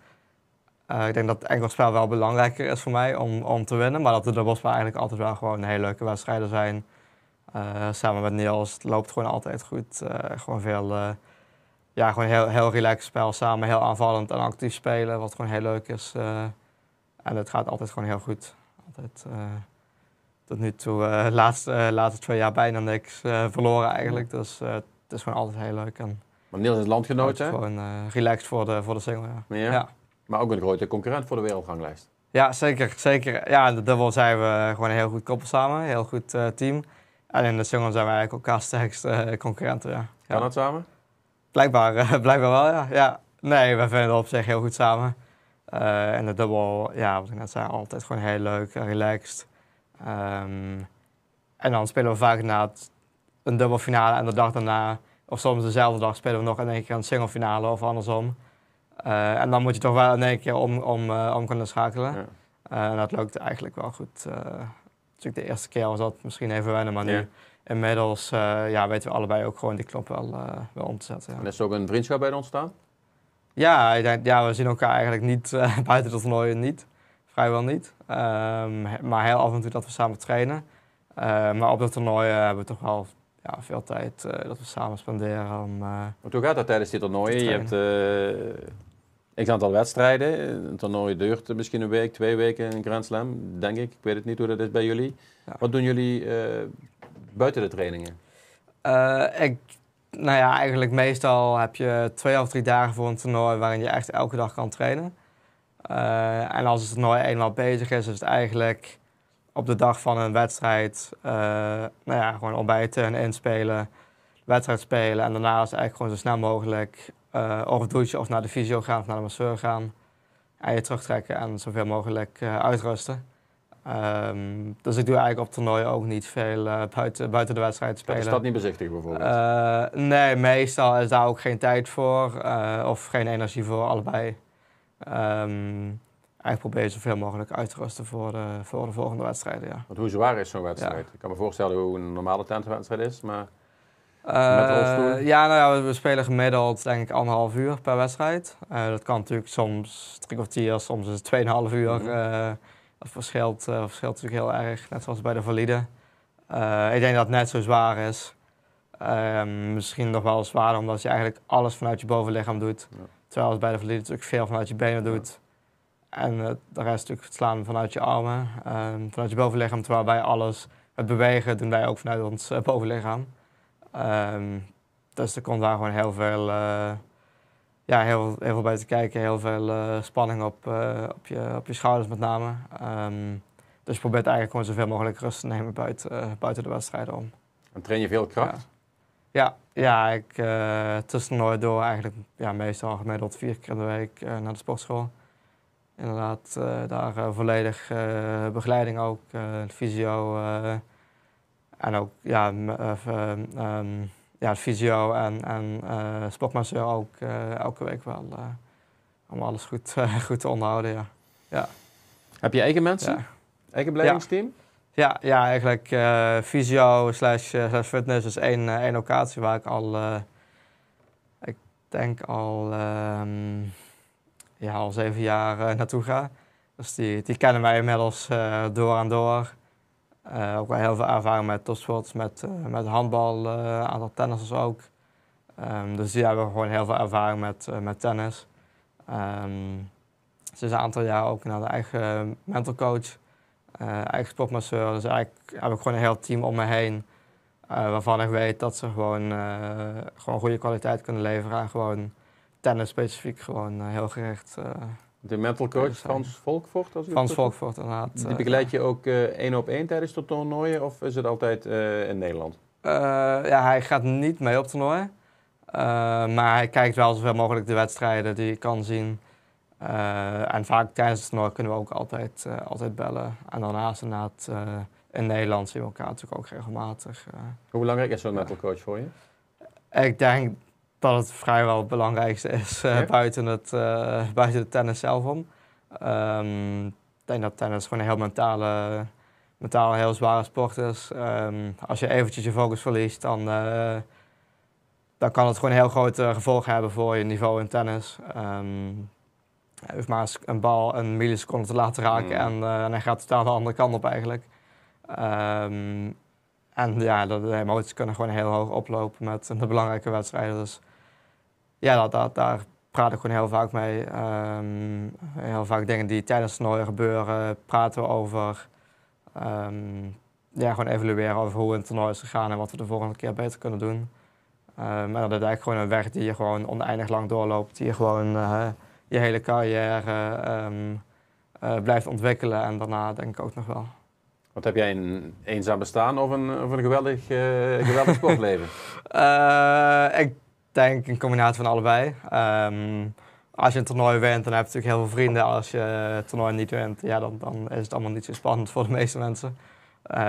Eh, ik denk dat enkelspel wel belangrijker is voor mij om, om te winnen. Maar dat de dubbelspel eigenlijk altijd wel gewoon hele leuke wedstrijden zijn. Eh, samen met Niels het loopt gewoon altijd goed. gewoon veel, ja, gewoon heel, heel relaxed spel samen. Heel aanvallend en actief spelen, wat gewoon heel leuk is. en het gaat altijd gewoon heel goed. Altijd, tot nu toe de uh, eh, laatste, twee jaar bijna niks eh, verloren eigenlijk. Dus eh, het is gewoon altijd heel leuk. En maar Niels is landgenoot, hè? Gewoon relaxed voor de, voor de single, ja. Ja. Maar ook een grote concurrent voor de wereldranglijst. Ja, zeker. zeker. Ja, in de dubbel zijn we gewoon een heel goed koppel samen, een heel goed team. En in de single zijn we eigenlijk elkaar sterkste concurrenten, ja. Kan dat samen? Blijkbaar, blijkbaar wel, ja. ja. Nee, we vinden het op zich heel goed samen. en de dubbel, ja, wat ik net zei, altijd gewoon heel leuk relaxed. Ehm, en dan spelen we vaak na een dubbelfinale en de dag daarna, of soms dezelfde dag, spelen we nog in één keer een singlefinale of andersom. Eh, en dan moet je toch wel in één keer om, om, eh, om kunnen schakelen. Eh, en dat loopt eigenlijk wel goed. natuurlijk de eerste keer was dat misschien even wennen, maar nu inmiddels ja, weten we allebei ook gewoon die klop wel, wel om te zetten. Ja. En is ook een vriendschap bij ons ontstaan? Ja, ik denk, ja, we zien elkaar eigenlijk niet buiten het toernooi niet vrijwel niet. Ehm, maar heel af en toe dat we samen trainen. Ehm, maar op dat toernooi eh, hebben we toch wel ja, veel tijd eh, dat we samen spenderen. Eh, hoe gaat dat tijdens dit toernooi? Je hebt een aantal wedstrijden. Een toernooi duurt misschien een week, twee weken in Grand Slam, denk ik. Ik weet het niet hoe dat is bij jullie. Wat doen jullie buiten de trainingen? ik, nou ja, eigenlijk meestal heb je twee of drie dagen voor een toernooi waarin je echt elke dag kan trainen. Eh, en als het nooit eenmaal bezig is, is het eigenlijk op de dag van een wedstrijd, uh, nou ja, gewoon ontbijten en inspelen, wedstrijd spelen. En daarna is eigenlijk gewoon zo snel mogelijk uh, of douchen of naar de visio gaan of naar de masseur gaan. En je terugtrekken en zoveel mogelijk uitrusten. Um, dus ik doe eigenlijk op toernooien ook niet veel buiten, buiten de wedstrijd spelen. Is dat niet bezichtig bijvoorbeeld? nee, meestal is daar ook geen tijd voor of geen energie voor, allebei. Um, eigenlijk probeer je zoveel mogelijk uit te rusten voor de, voor de volgende wedstrijden. Ja. Want hoe zwaar is zo'n wedstrijd? Ik kan me voorstellen hoe een normale tentwedstrijd is, maar eh, met ja, nou ja, we spelen gemiddeld denk ik anderhalf uur per wedstrijd. Eh, dat kan natuurlijk soms drie kwartier, soms is het tweeënhalf uur. Mm -hmm. dat verschilt, natuurlijk heel erg, net zoals bij de valide. ik denk dat het net zo zwaar is. Ehm, misschien nog wel zwaarder, omdat je eigenlijk alles vanuit je bovenlichaam doet. Terwijl als bij de verliezen natuurlijk veel vanuit je benen doet. En eh, de rest natuurlijk het slaan vanuit je armen, ehm, vanuit je bovenlichaam. Terwijl wij alles, het bewegen, doen wij ook vanuit ons eh, bovenlichaam. Ehm, dus er komt daar gewoon heel veel, eh, ja, heel, heel veel bij te kijken. Heel veel spanning op, op, je, op je schouders met name. Ehm, dus je probeert eigenlijk gewoon zoveel mogelijk rust te nemen buiten, buiten de wedstrijden om. En train je veel kracht? Ja, ja ja, ik uh, tussendoor door eigenlijk ja, meestal gemiddeld vier keer de week eh, naar de sportschool. Inderdaad, eh, daar volledig begeleiding ook, fysio en ook ja, um, ja, fysio en, en sportmasseur ook elke week wel. om alles goed, goed te onderhouden, ja. ja. Heb je eigen mensen? Eigen beleidingsteam? Ja, ja eigenlijk eh, fysio slash, eh, slash fitness is één, eh, één locatie waar ik al, ik denk al, ehm, ja, al zeven jaar naartoe ga. Dus die, die kennen wij inmiddels door en door. ook wel heel veel ervaring met topsports, met, met handbal, een aantal tennissers ook. Ehm, dus die hebben gewoon heel veel ervaring met, met tennis. Um, ehm, sinds een aantal jaar ook naar de eigen mental coach. Eh, eigen sportmasseur. Dus eigenlijk heb ik gewoon een heel team om me heen. Eh, waarvan ik weet dat ze gewoon, eh, gewoon goede kwaliteit kunnen leveren. En gewoon tennis specifiek gewoon heel gericht. De mental coach Frans Volkvoort? Als Frans Volkvoort, inderdaad. Die begeleid je ook uh, één op één tijdens de toernooien of is het altijd in Nederland? ja, hij gaat niet mee op toernooien. maar hij kijkt wel zoveel mogelijk de wedstrijden die hij kan zien. Eh, en vaak tijdens het snor kunnen we ook altijd, eh, altijd bellen. En daarnaast eh, in Nederland zien we elkaar natuurlijk ook regelmatig. Hoe belangrijk is zo'n mental coach voor je? Ik denk dat het vrijwel het belangrijkste is buiten, het, buiten het tennis zelf om. Ehm, ik denk dat tennis gewoon een heel mentale, mentale heel zware sport is. Ehm, als je eventjes je focus verliest, dan dan kan het gewoon een heel grote gevolgen hebben voor je niveau in tennis. Ehm, hij maar een bal een milliseconde te laten raken mm. en, uh, en, hij gaat totaal de andere kant op eigenlijk. Ehm, en ja, de, de, emoties kunnen gewoon heel hoog oplopen met de belangrijke wedstrijden. Dus ja, dat, daar praat ik gewoon heel vaak mee. Ehm, heel vaak dingen die tijdens het toernooien gebeuren, praten we over. Ehm, ja, gewoon evalueren over hoe het toernooi is gegaan en wat we de volgende keer beter kunnen doen. maar dat is eigenlijk gewoon een weg die je gewoon oneindig lang doorloopt, die je gewoon eh, je hele carrière um, blijft ontwikkelen. En daarna denk ik ook nog wel. Wat heb jij, een eenzaam bestaan of een, of een geweldig, uh, geweldig sportleven? Eh, ik denk een combinatie van allebei. Ehm, als je een toernooi wint, dan heb je natuurlijk heel veel vrienden. Als je het toernooi niet wint, ja, dan, dan is het allemaal niet zo spannend voor de meeste mensen. Um,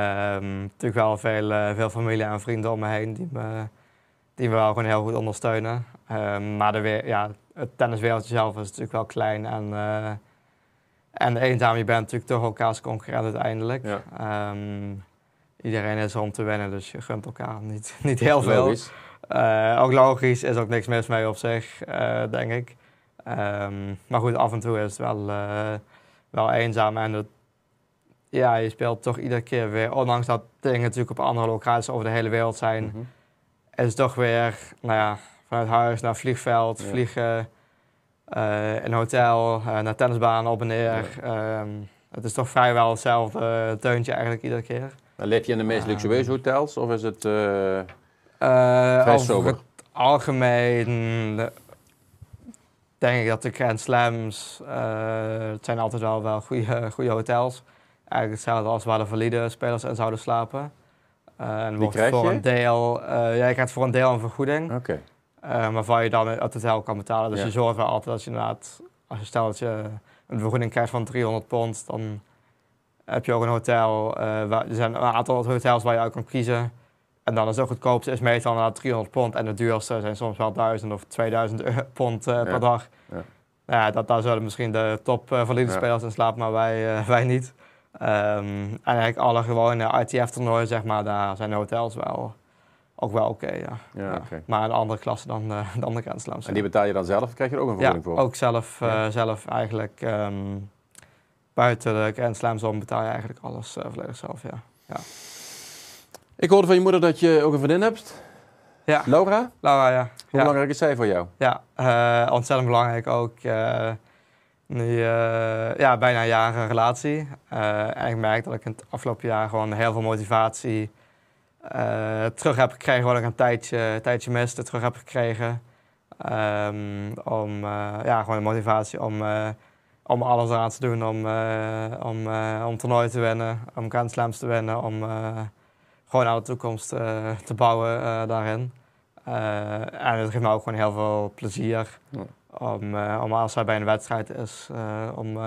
natuurlijk wel veel, veel familie en vrienden om me heen die me, die me wel gewoon heel goed ondersteunen. Um, maar de, ja, het tenniswereldje zelf is natuurlijk wel klein en, eh, en eenzaam. Je bent natuurlijk toch elkaars concurrent uiteindelijk. Ehm, iedereen is om te winnen, dus je gunt elkaar niet, niet heel veel. Eh, ook logisch, is ook niks mis mee op zich, eh, denk ik. Ehm, maar goed, af en toe is het wel, wel eenzaam. En ja, je speelt toch iedere keer weer, ondanks dat dingen natuurlijk op andere locaties over de hele wereld zijn, mhm. is het toch weer, nou ja, vanuit huis naar vliegveld, vliegen, eh, in een hotel, uh, naar tennisbaan, op en neer. Ehm, het is toch vrijwel hetzelfde teuntje eigenlijk iedere keer. Dan leef je in de meest luxueuze hotels of is het eh, vrij over Het algemeen denk ik dat de Grand Slams, het zijn altijd wel, wel goede, goede hotels. Eigenlijk hetzelfde als waar de valide spelers in zouden slapen. en Die voor je? een deel, ja, krijgt voor een deel een vergoeding. Oké waarvan eh, je dan het hotel kan betalen. Dus je zorgt wel altijd dat je inderdaad, als je stelt dat je een vergoeding krijgt van 300 pond, dan heb je ook een hotel. Eh, er zijn een aantal hotels waar je uit kan kiezen. En dan is het goedkoopste is meestal naar 300 pond. En de duurste zijn soms wel 1000 of 2000 eh, pond per dag. Ja. Nou ja. dat, daar zullen misschien de top uh, valide spelers in slapen, maar wij, wij niet. Ehm, en eigenlijk alle gewone ITF-toernooien, zeg maar, daar zijn hotels wel ook wel oké, ja. ja Maar een andere klasse dan, uh, dan de Grand En die betaal je dan zelf? krijg je er ook een vergoeding voor? ook zelf, eh, zelf eigenlijk. Um, buiten de Grand Slams betaal je eigenlijk alles eh, volledig zelf, ja. Ik hoorde van je moeder dat je ook een vriendin hebt. Ja. Laura? Laura, ja. Hoe belangrijk is zij voor jou? Ja, ontzettend belangrijk ook. nu, ja, bijna een jaar relatie. en ik merk dat ik in het afgelopen jaar gewoon heel veel motivatie eh, terug heb gekregen, wat ik een tijdje, tijdje miste, terug heb gekregen. Ehm, om, eh, ja, gewoon de motivatie om, eh, om alles eraan te doen, om, om, om toernooien te winnen, om Grand Slams te winnen, om gewoon aan de toekomst te bouwen daarin. en het geeft me ook gewoon heel veel plezier om, uh, om als hij bij een wedstrijd is, om,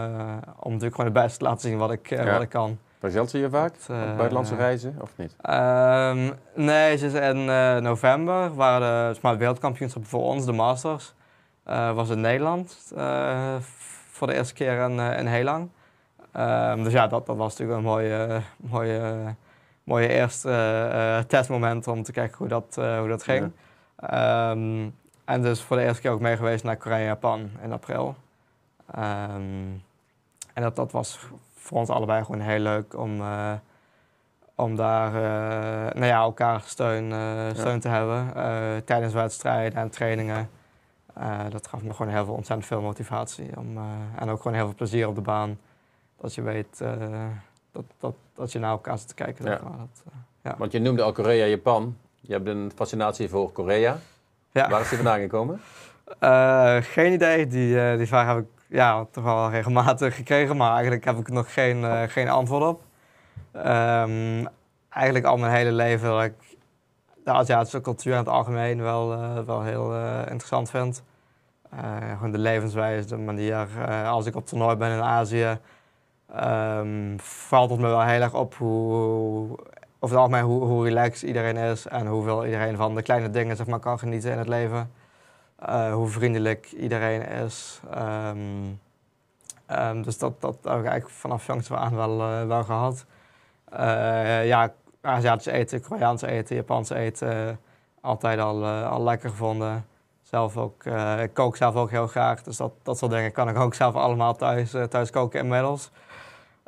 om natuurlijk gewoon het beste te laten zien wat ik, wat ik kan. Verzelt ze je vaak? Eh, buitenlandse reizen of niet? Um, nee, is in eh, november waren de Smart Wereldkampioenschap voor ons, de Masters. Eh, was in Nederland voor de eerste keer in, in heel lang. Ehm, dus ja, dat, dat, was natuurlijk een mooie, mooie, mooie eerste testmoment om te kijken hoe dat, hoe dat ging. Ehm, en dus voor de eerste keer ook mee geweest naar Korea-Japan in april. en dat, dat was voor ons allebei gewoon heel leuk om, eh, om daar eh, nou ja, elkaar steun, eh, steun te hebben tijdens wedstrijden en trainingen. dat gaf me gewoon heel veel, ontzettend veel motivatie. Om, en ook gewoon heel veel plezier op de baan. Dat je weet dat, dat, dat je naar elkaar zit te kijken. maar. dat, ja. Want je noemde al Korea, Japan. Je hebt een fascinatie voor Korea. Waar is die vandaan gekomen? Uh, geen idee. Die, die vraag heb ik ja, toch wel regelmatig gekregen, maar eigenlijk heb ik nog geen, eh, geen antwoord op. Ehm, eigenlijk al mijn hele leven dat ik de Aziatische cultuur in het algemeen wel, eh, wel heel eh, interessant vind. gewoon de levenswijze, de manier. als ik op toernooi ben in Azië, ehm, valt het me wel heel erg op hoe, over het algemeen hoe, relaxed iedereen is en hoeveel iedereen van de kleine dingen zeg maar, kan genieten in het leven. Eh, hoe vriendelijk iedereen is. Ehm, ehm, dus dat, dat heb ik eigenlijk vanaf jongs aan wel, eh, wel gehad. Eh, ja, Aziatisch eten, Koreaans eten, Japans eten, altijd al, al lekker gevonden. Zelf ook, ik kook zelf ook heel graag, dus dat, dat soort dingen kan ik ook zelf allemaal thuis, thuis koken inmiddels.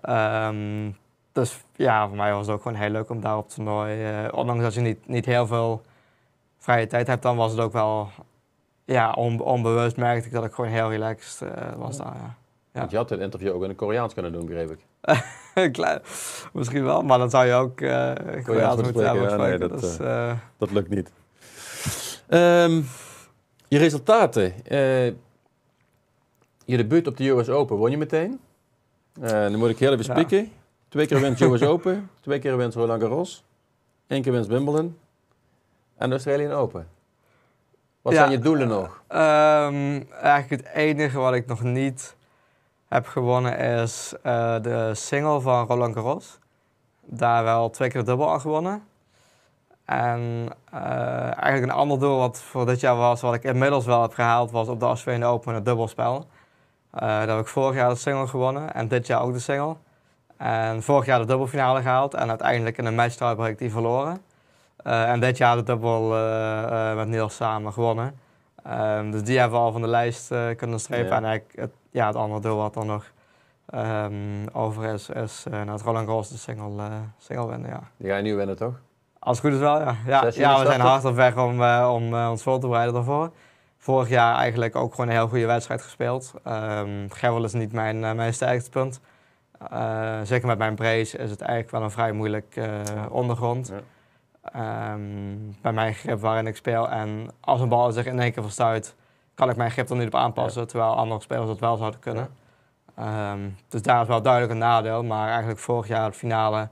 Ehm, dus ja, voor mij was het ook gewoon heel leuk om daar op toernooi, ondanks dat je niet, niet heel veel vrije tijd hebt, dan was het ook wel ja, onbewust merkte ik dat ik gewoon heel relaxed eh, was daar. Ja. ja. Want je had het interview ook in het Koreaans kunnen doen, begreep ik. Klein, misschien wel, maar dan zou je ook eh, Koreaans, moeten spreken. dat, eh, dat lukt niet. Ehm, je resultaten. je debuut op de US Open won je meteen. dan moet ik heel even spieken. Twee keer wint US Open, twee keer wint Roland Garros, één keer wint Wimbledon en de Australian Open. Wat zijn je doelen nog? Ehm, eigenlijk het enige wat ik nog niet heb gewonnen is eh, de single van Roland Garros. Daar wel twee keer dubbel aan gewonnen. En eh, eigenlijk een ander doel wat voor dit jaar was, wat ik inmiddels wel heb gehaald, was op de Australian Open het dubbelspel. Uh, daar heb ik vorig jaar de single gewonnen en dit jaar ook de single. En vorig jaar de dubbelfinale gehaald en uiteindelijk in een match heb ik die verloren. Eh, en dit jaar hebben we het dubbel eh, eh, met Niels samen gewonnen. Ehm, dus die hebben we al van de lijst kunnen strepen. En het, ja, het andere deel wat er nog ehm, over is, is het Roland Garros de single, single winnen. Ja. Die ga je nu winnen, toch? Als het goed is wel, ja. Ja, ja we zijn hard op weg om, om ons voor te bereiden daarvoor. Vorig jaar eigenlijk ook gewoon een heel goede wedstrijd gespeeld. Um, ehm, gravel is niet mijn, mijn sterkste punt. zeker met mijn brace is het eigenlijk wel een vrij moeilijk ondergrond. Ja. Ehm, bij mijn grip waarin ik speel. En als een bal zich in één keer verstuit, kan ik mijn grip er niet op aanpassen, terwijl andere spelers dat wel zouden kunnen. Ehm, dus daar is wel duidelijk een nadeel. Maar eigenlijk vorig jaar, het finale,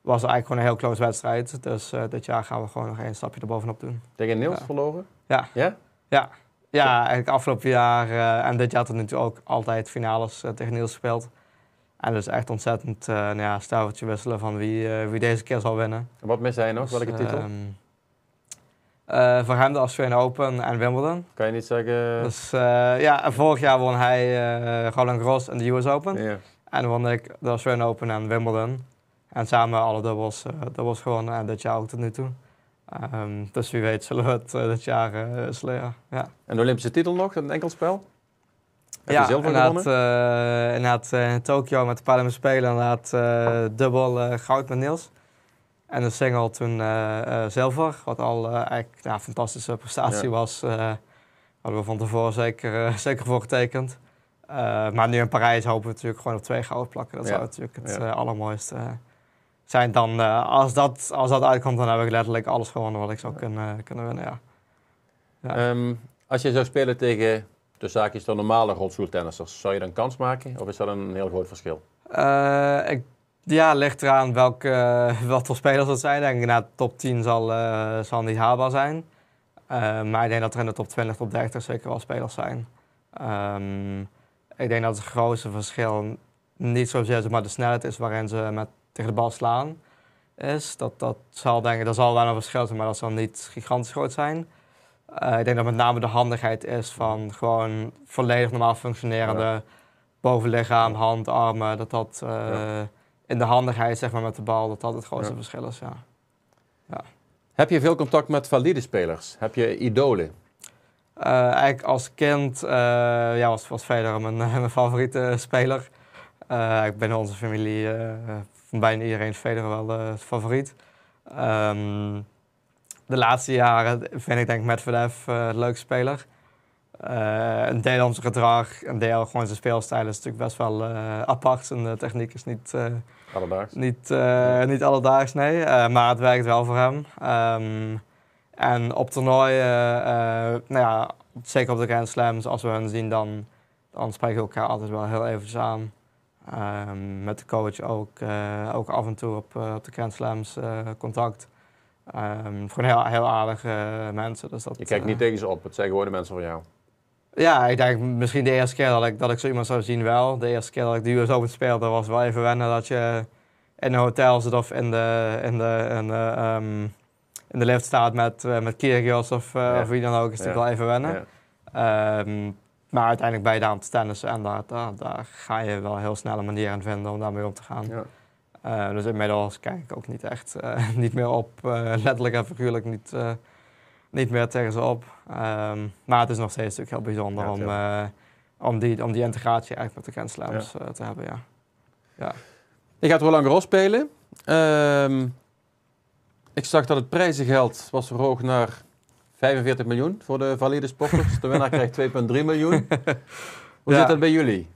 was eigenlijk gewoon een heel close wedstrijd. Dus eh, dit jaar gaan we gewoon nog één stapje erbovenop doen. Tegen Niels ja. verloren? Ja. Ja? Ja. Ja, eigenlijk afgelopen jaar eh, en dit jaar hadden we natuurlijk ook altijd finales eh, tegen Niels gespeeld. En dus echt ontzettend uh, nou ja, wisselen van wie, eh, wie deze keer zal winnen. En wat mis hij nog? Dus, Welke titel? Ehm, eh, voor hem de Australian Open en Wimbledon. Kan je niet zeggen... Dus ja, vorig jaar won hij Roland Garros en de US Open. Yeah. En won ik de Australian Open en Wimbledon. En samen alle dubbels, dubbels gewonnen en dit jaar ook tot nu toe. Ehm, dus wie weet zullen we het dit jaar sleren. Ja. En de Olympische titel nog, een enkel spel? Heb ja, je zelf gewonnen? Uh, in Tokio met de Paralympische Spelen inderdaad eh, dubbel goud met Niels. En de single toen zilver, wat al eigenlijk ja, een fantastische prestatie was. hadden we van tevoren zeker, zeker voor getekend. maar nu in Parijs hopen we natuurlijk gewoon op twee goud plakken. Dat zou natuurlijk het allermooiste zijn. Dan, als, dat, als dat uitkomt, dan heb ik letterlijk alles gewonnen wat ik zou kunnen, kunnen winnen. Ja. ja. Ehm, als je zou spelen tegen dus is dan normale rolstoeltennissers. Zou je dan kans maken of is dat een heel groot verschil? Uh, ik, ja, ligt eraan welke, wat voor spelers dat zijn. Denk ik, na de top 10 zal, uh, zal niet haalbaar zijn. Eh, maar ik denk dat er in de top 20, top 30 zeker wel spelers zijn. Ehm, ik denk dat het grootste verschil niet zozeer maar de snelheid is waarin ze met, tegen de bal slaan. Is. Dat, dat zal denk ik, dat zal wel een verschil zijn, maar dat zal niet gigantisch groot zijn. Eh, ik denk dat met name de handigheid is van gewoon volledig normaal functionerende bovenlichaam, hand, armen. Dat dat eh, in de handigheid zeg maar, met de bal, dat dat het grootste verschil is. Ja. Heb je veel contact met valide spelers? Heb je idolen? Eh, eigenlijk als kind ja, was, was Federer mijn, mijn favoriete speler. ik ben onze familie van bijna iedereen Federer wel favoriet. Ehm, de laatste jaren vind ik denk Medvedev uh, een leuk speler. een deel van zijn gedrag, een deel gewoon zijn speelstijl is natuurlijk best wel eh, apart. Zijn techniek is niet... alledaags? Niet, niet alledaags, nee. maar het werkt wel voor hem. Ehm, en op toernooien, nou ja, zeker op de Grand Slams, als we hen zien, dan, dan spreken we elkaar altijd wel heel even aan. Ehm, met de coach ook, ook af en toe op, op de Grand Slams contact. Um, gewoon heel, heel aardige eh, mensen. Dus dat, je kijkt niet eh, tegen ze op, het zijn gewoon de mensen van jou. Ja, ik denk misschien de eerste keer dat ik, dat ik zo iemand zou zien wel. De eerste keer dat ik de US Open speelde was wel even wennen dat je in de hotel zit of in de, in de, in de, ehm, in de lift staat met, uh, met Kyrgios of, wie dan ook. Is wel even wennen. Ehm, maar uiteindelijk bij je aan het en daar, daar, ga je wel heel snel een manier aan vinden om daarmee om te gaan. Eh, dus inmiddels kijk ik ook niet echt, eh, niet meer op, eh, letterlijk en figuurlijk niet, niet meer tegen ze op. Ehm, maar het is nog steeds natuurlijk heel bijzonder om, om, die, om die integratie eigenlijk met de Grand te hebben, ja. ja. Je gaat Roland Garros spelen. Um, ehm, ik zag dat het prijzengeld was verhoogd naar 45 miljoen voor de valide sporters. De winnaar krijgt 2,3 miljoen. Hoe zit dat bij jullie?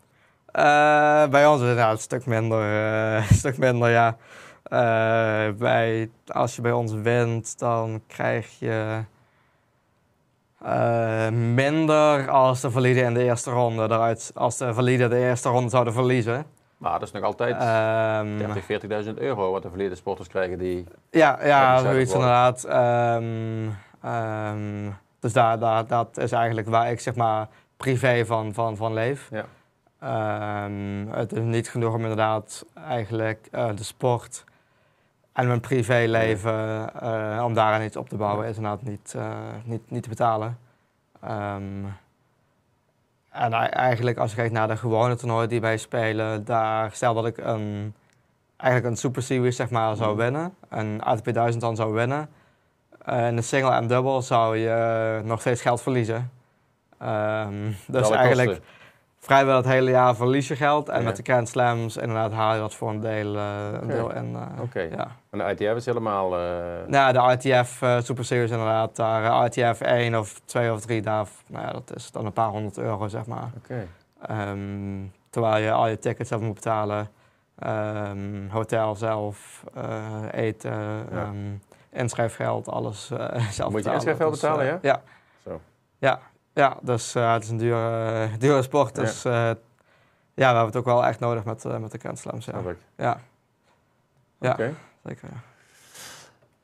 Eh, bij ons is een stuk minder. Eh, een stuk minder, ja. Eh, bij, als je bij ons wint, dan krijg je minder als de valide in de eerste ronde. Eruit, als de valide de eerste ronde zouden verliezen. Maar dat is nog altijd um, 30.000, 40.000 euro wat de verleden sporters krijgen die... Ja, ja zoiets inderdaad. Ehm, ehm, dus daar, daar, dat is eigenlijk waar ik zeg maar privé van, van, van leef. Ja. Ehm, het is niet genoeg om inderdaad eigenlijk eh, de sport en mijn privéleven, eh, om daarin iets op te bouwen, is inderdaad niet, eh, niet, niet te betalen. Ehm, en eigenlijk als je kijkt naar de gewone toernooien die wij spelen, daar stel dat ik een, eigenlijk een Super Series zeg maar, zou mm. winnen, een ATP 1000 dan zou winnen, in de single en dubbel zou je nog steeds geld verliezen. Um, dus eigenlijk... Kosten vrijwel het hele jaar verlies je geld. En met de Grand Slams inderdaad haal je dat voor een deel. Uh, een deel en, eh, ja. de ITF is helemaal... Eh, nou, de ITF Super Series inderdaad. Daar ITF 1 of 2 of 3, daar, nou ja, dat is dan een paar honderd euro, zeg maar. Okay. Ehm, terwijl je al je tickets zelf moet betalen. Ehm, hotel zelf, eten, ehm, inschrijfgeld, alles zelf moet betalen. Moet je inschrijfgeld dus, betalen, ja? Ja. Zo. Ja, ja, dus eh, het is een dure, dure sport. Dus eh, ja. we hebben het ook wel echt nodig met, eh, met de Grand Ja. ja. ja. Zeker.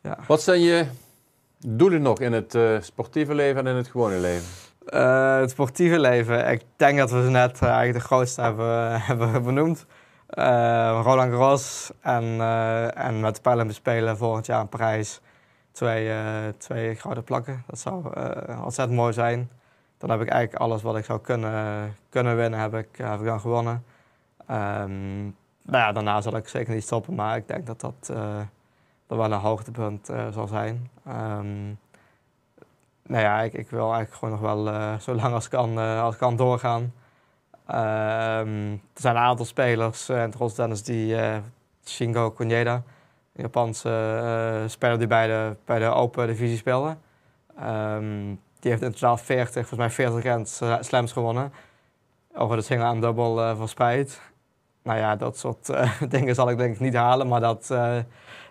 Ja. Wat zijn je doelen nog in het sportieve leven en in het gewone leven? het sportieve leven. Ik denk dat we ze net eigenlijk de grootste hebben, hebben benoemd. Roland Garros en, en met de bespelen Spelen volgend jaar in Parijs twee, twee gouden plakken. Dat zou ontzettend mooi zijn dan heb ik eigenlijk alles wat ik zou kunnen, kunnen winnen, heb ik, heb ik dan gewonnen. Um, nou ja, daarna zal ik zeker niet stoppen, maar ik denk dat dat, eh, wel een hoogtepunt eh, zal zijn. Um, nou ja, ik, ik, wil eigenlijk gewoon nog wel uh, zo lang als kan, als kan doorgaan. Ehm, er zijn een aantal spelers, en trots Dennis die Shingo Kunieda, een Japanse speler die bij de, bij de Open Divisie speelde. Die heeft in totaal 40, volgens mij 40 slams gewonnen. Over de single en dubbel uh, verspreid. Nou ja, dat soort eh, dingen zal ik denk ik niet halen. Maar dat, eh,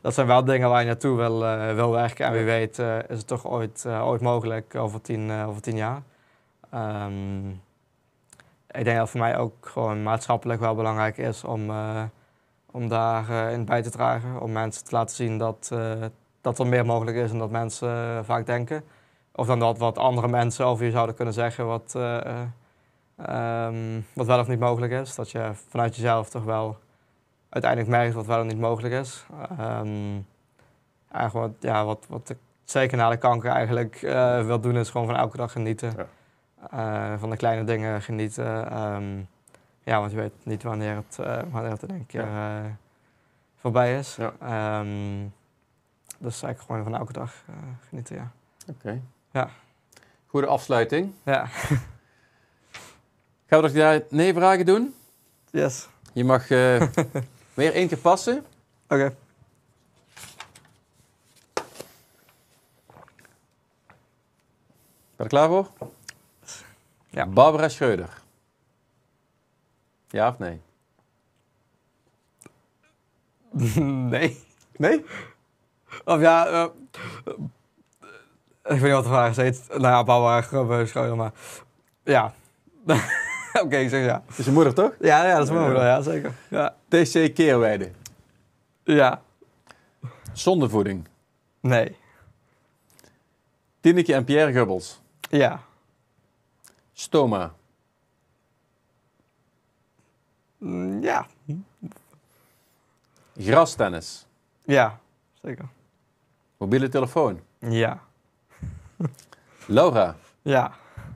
dat zijn wel dingen waar je naartoe wil, eh, wil werken. En wie weet is het toch ooit, ooit mogelijk over tien, over tien jaar. Ehm, ik denk dat voor mij ook gewoon maatschappelijk wel belangrijk is om, uh, om daar bij te dragen. Om mensen te laten zien dat, uh, dat er meer mogelijk is dan dat mensen vaak denken. Of dan dat wat andere mensen over je zouden kunnen zeggen, wat, eh, eh, ehm, wat wel of niet mogelijk is. Dat je vanuit jezelf toch wel uiteindelijk merkt wat wel of niet mogelijk is. eigenlijk ehm, wat, ja, wat, wat ik zeker na de kanker eigenlijk uh, wil doen, is gewoon van elke dag genieten. Ja. van de kleine dingen genieten. Ehm, ja, want je weet niet wanneer het, uh, wanneer het in één keer voorbij is. Ja. dus eigenlijk gewoon van elke dag genieten, ja. Oké. Ja. Goede afsluiting. Ja. Gaan we nog jij nee-vragen doen? Yes. Je mag eh, weer één keer passen. Oké. Okay. Ben je klaar voor? Ja. Barbara Schreuder. Ja of nee? Nee. Nee? Of ja, eh, ik weet niet wat de vraag is. Nou ja, bouwwagen, grubben, maar... Ja. Oké, ik zeg ja. is je moeder, toch? Ja, ja dat is mijn moeder, ja, zeker. Ja. TC Keerweide. Ja. Zonder voeding. Nee. Tineke en Pierre Gubbels. Ja. Stoma. Mm, ja. Grastennis. Ja, zeker. Mobiele telefoon. Ja. Laura. Ja,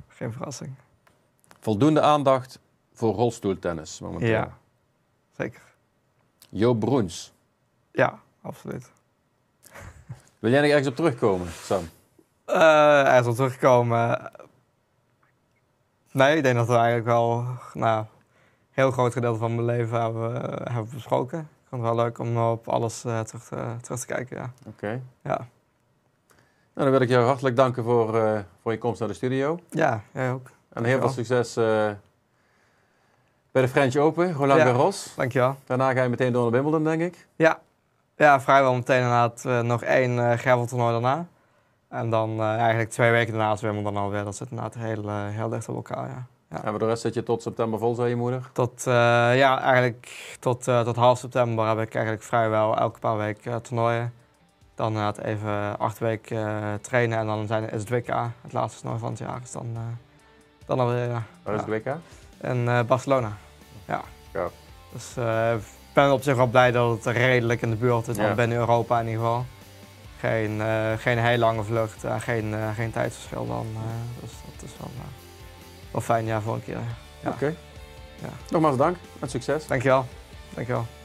geen verrassing. Voldoende aandacht voor rolstoeltennis momenteel. Ja, zeker. Jo Broens. Ja, absoluut. Wil jij nog ergens op terugkomen, Sam? Uh, ergens op terugkomen. Nee, ik denk dat we eigenlijk wel nou, een heel groot gedeelte van mijn leven hebben, besproken. Ik vond het wel leuk om op alles eh, terug, te, terug te kijken. Ja. Oké. Ja. Nou, dan wil ik jou hartelijk danken voor, eh, voor je komst naar de studio. Ja, jij ook. En heel veel succes eh, bij de French Open, Roland ja, Garros. Dankjewel. Daarna ga je meteen door naar Wimbledon, denk ik. Ja, ja vrijwel meteen inderdaad eh, nog één graveltoernooi daarna. En dan eigenlijk twee weken daarna is Wimbledon alweer. Dat zit inderdaad heel, heel dicht op elkaar, ja. Ja. En voor de rest zit je tot september vol, zei je moeder? Tot, ja, eigenlijk tot, tot half september heb ik eigenlijk vrijwel elke paar weken toernooien. Dan na het even acht weken eh, trainen en dan zijn, is het WK, het laatste snor van het jaar. Dus dan, eh, dan alweer. Ja. Oh, Waar In eh, Barcelona. Ja. Dus ik ben op zich wel blij dat het redelijk in de buurt is, binnen in Europa in ieder geval. Geen, geen heel lange vlucht geen, uh, geen tijdsverschil dan. dus dat is wel, wel fijn ja, voor een keer. Oké. Ja. Nogmaals dank en succes. Dankjewel. Dankjewel.